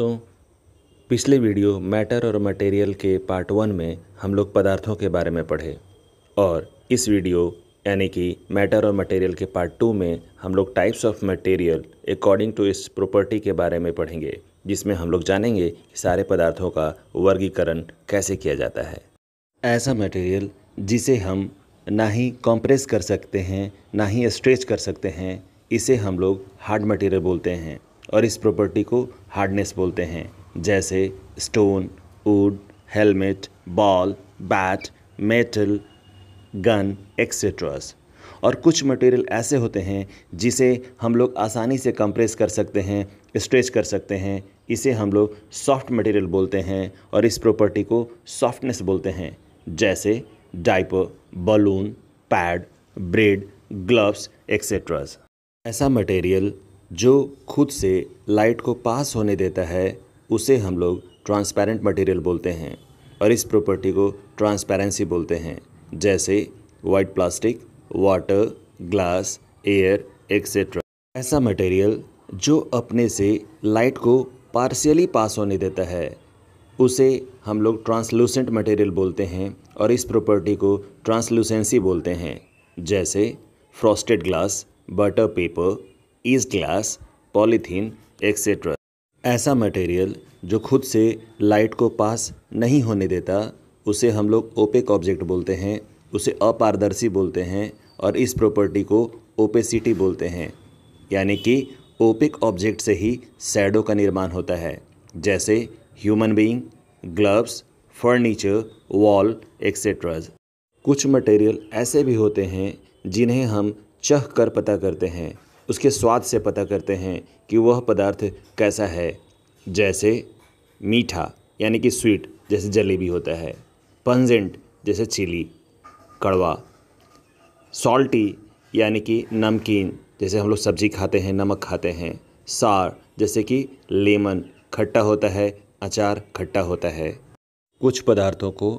तो पिछले video matter और मटेरियल के पार्ट वन में हम लोग पदार्थों के बारे में पढ़े और इस वीडियो यानी कि मैटर और मटेरियल के पार्ट टू में हम लोग types of material according to इस प्रॉपर्टी के बारे में पढ़ेंगे जिसमें हम लोग जानेंगे कि सारे पदार्थों का वर्गीकरण कैसे किया जाता है ऐसा मटेरियल जिसे हम ना ही कंप्रेस कर सकते हैं ना ही स्ट्रेच कर सकते हैं इसे हम लोग हार्ड मटेरियल बोलते हैं और इस प्रॉपर्टी को हार्डनेस बोलते हैं जैसे stone wood helmet ball bat metal gun etcetera और कुछ मटेरियल ऐसे होते हैं जिसे हम लोग आसानी से कंप्रेस कर सकते हैं स्ट्रेच कर सकते हैं इसे हम लोग सॉफ्ट मटेरियल बोलते हैं और इस प्रॉपर्टी को सॉफ्टनेस बोलते हैं जैसे diaper balloon pad bread gloves etcetera ऐसा मटेरियल जो खुद से लाइट को पास होने देता है उसे हम लोग ट्रांसपेरेंट मटेरियल बोलते हैं और इस प्रॉपर्टी को ट्रांसपेरेंसी बोलते हैं जैसे white plastic water glass air etcetera ऐसा मटेरियल जो अपने से लाइट को पार्शियली पास होने देता है उसे हम लोग ट्रांसलूसेंट मटेरियल बोलते हैं और इस प्रॉपर्टी को ट्रांसलूसेंसी बोलते हैं जैसे frosted glass butter paper is glass polythene etcetera ऐसा मटेरियल जो खुद से लाइट को पास नहीं होने देता उसे हम लोग ओपेक ऑब्जेक्ट बोलते हैं उसे अपारदर्शी बोलते हैं और इस प्रॉपर्टी को ओपेसिटी बोलते हैं यानी कि ओपिक ऑब्जेक्ट से ही सैडो का निर्माण होता है जैसे human being, gloves furniture wall etceteras कुछ मटेरियल ऐसे भी होते हैं जिन्हें हम चह कर पता करते हैं उसके स्वाद से पता करते हैं कि वह पदार्थ कैसा है जैसे मीठा यानी कि स्वीट जैसे जलेबी होता है पंजेंट जैसे चिली कड़वा सॉल्टी यानी कि नमकीन जैसे हम लोग सब्जी खाते हैं नमक खाते हैं सार जैसे कि लेमन खट्टा होता है अचार खट्टा होता है कुछ पदार्थों को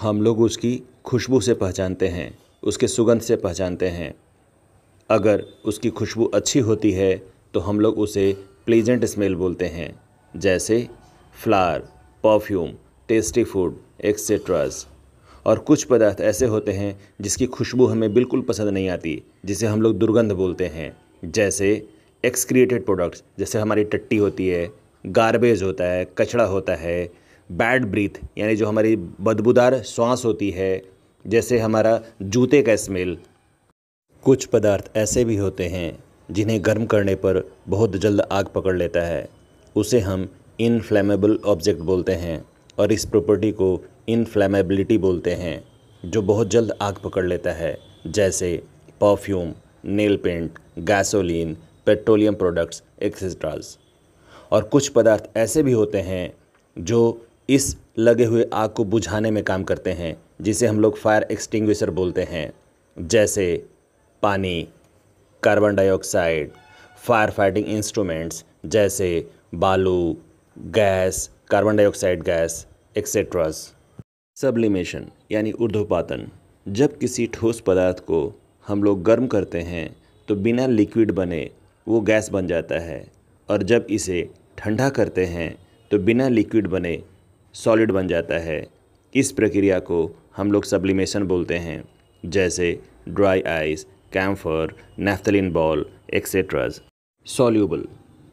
हम लोग उसकी खुशबू से पहचानते हैं उसके सुगंध से पहचानते हैं अगर उसकी खुशबू अच्छी होती है तो हम लोग उसे प्लीजेंट स्मेल बोलते हैं जैसे flower perfume tasty food etceteras और कुछ पदार्थ ऐसे होते हैं जिसकी खुशबू हमें बिल्कुल पसंद नहीं आती जिसे हम लोग दुर्गंध बोलते हैं जैसे एक्सक्रिएटेड प्रोडक्ट्स जैसे हमारी टट्टी होती है गारबेज होता है कचड़ा होता है बैड ब्रीथ यानी जो हमारी बदबूदार सांस होती है जैसे हमारा जूते का स्मेल कुछ पदार्थ ऐसे भी होते हैं जिन्हें गर्म करने पर बहुत जल्द आग पकड़ लेता है उसे हम इनफ्लेमेबल ऑब्जेक्ट बोलते हैं और इस प्रॉपर्टी को इनफ्लेमेबिलिटी बोलते हैं जो बहुत जल्द आग पकड़ लेता है जैसे perfume nail paint gasoline petroleum products etceteras और कुछ पदार्थ ऐसे भी होते हैं जो इस लगे हुए आग को बुझाने में काम करते हैं जिसे हम लोग फायर एक्सटिंग्विशर बोलते हैं जैसे पानी carbon dioxide fire fighting instruments जैसे बालू gas carbon dioxide gas etceteras sublimation यानी ऊर्ध्वपातन जब किसी ठोस पदार्थ को हम लोग गर्म करते हैं तो बिना लिक्विड बने वो गैस बन जाता है और जब इसे ठंडा करते हैं तो बिना लिक्विड बने सॉलिड बन जाता है इस प्रक्रिया को हम लोग सब्लिमेशन बोलते हैं जैसे dry ice camphor naphthalene ball etceteras soluble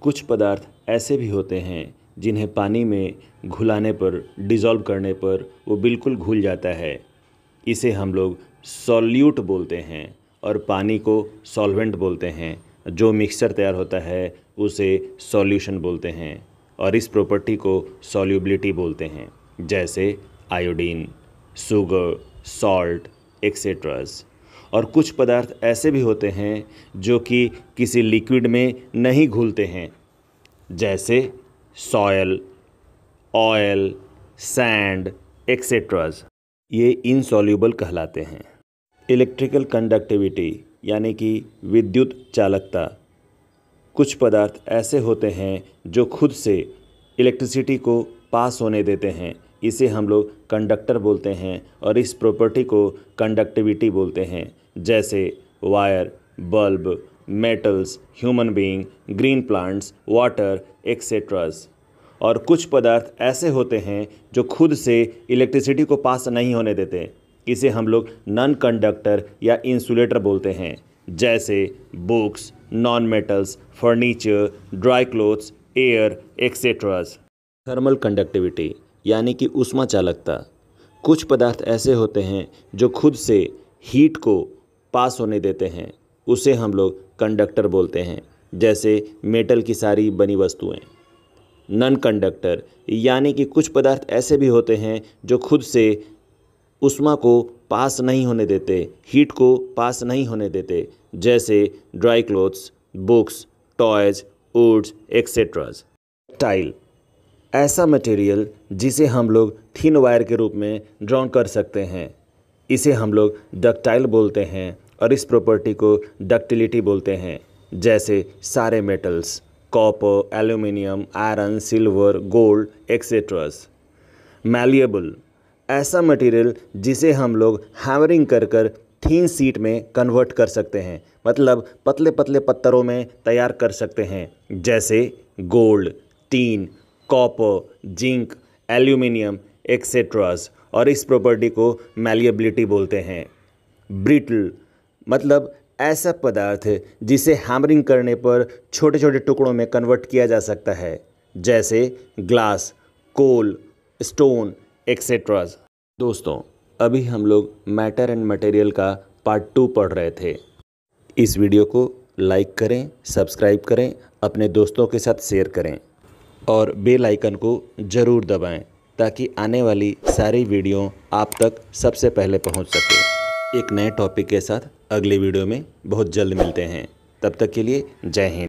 कुछ पदार्थ ऐसे भी होते हैं जिन्हें पानी में घुलाने पर डिज़ोल्व करने पर वो बिल्कुल घुल जाता है इसे हम लोग सॉल्यूट बोलते हैं और पानी को सॉल्वेंट बोलते हैं जो मिक्सचर तैयार होता है उसे सॉल्यूशन बोलते हैं और इस प्रॉपर्टी को सॉल्यूबिलिटी बोलते हैं जैसे आयोडीन सुगर सॉल्ट एक्सेट्राज और कुछ पदार्थ ऐसे भी होते हैं जो कि किसी लिक्विड में नहीं घुलते हैं जैसे सॉयल ऑयल सैंड एक्सेट्राज ये इनसॉल्यूबल कहलाते हैं इलेक्ट्रिकल कंडक्टिविटी यानी कि विद्युत चालकता कुछ पदार्थ ऐसे होते हैं जो खुद से इलेक्ट्रिसिटी को पास होने देते हैं इसे हम लोग कंडक्टर बोलते हैं और इस प्रॉपर्टी को कंडक्टिविटी बोलते हैं जैसे wire bulb metals human being, green plants water etceteras और कुछ पदार्थ ऐसे होते हैं जो खुद से इलेक्ट्रिसिटी को पास नहीं होने देते इसे हम लोग नॉन कंडक्टर या इंसुलेटर बोलते हैं जैसे books non metals furniture dry clothes air etceteras thermal conductivity यानी कि उष्मा चालकता कुछ पदार्थ ऐसे होते हैं जो खुद से हीट को पास होने देते हैं उसे हम लोग कंडक्टर बोलते हैं जैसे मेटल की सारी बनी वस्तुएं नन कंडक्टर यानी कि कुछ पदार्थ ऐसे भी होते हैं जो खुद से उष्मा को पास नहीं होने देते हीट को पास नहीं होने देते जैसे dry clothes books toys woods etceteras tile ऐसा मटेरियल जिसे हम लोग थीन वायर के रूप में ड्रॉन कर सकते हैं इसे हम लोग डक्टाइल बोलते हैं और इस प्रॉपर्टी को डक्टिलिटी बोलते हैं जैसे सारे metals copper aluminium iron silver gold etceteras malleable ऐसा मटेरियल जिसे हम लोग हैमरिंग कर कर थीन सीट में कन्वर्ट कर सकते हैं मतलब पतले पतले पत्थरों में तैयार कर सकते हैं जैसे gold tin copper zinc aluminium etceteras और इस प्रॉपर्टी को मेलिएबिलिटी बोलते हैं ब्रिटल मतलब ऐसा पदार्थ जिसे हैमरिंग करने पर छोटे छोटे टुकड़ों में कन्वर्ट किया जा सकता है जैसे ग्लास कोल स्टोन एक्सेट्रास दोस्तों अभी हम लोग मैटर एंड मटेरियल का पार्ट टू पढ़ रहे थे इस वीडियो को लाइक करें सब्सक्राइब करें अपने दोस्तों के साथ शेयर करें और बेल आइकन को ज़रूर दबाएं ताकि आने वाली सारी वीडियो आप तक सबसे पहले पहुंच सके एक नए टॉपिक के साथ अगले वीडियो में बहुत जल्द मिलते हैं तब तक के लिए जय हिंद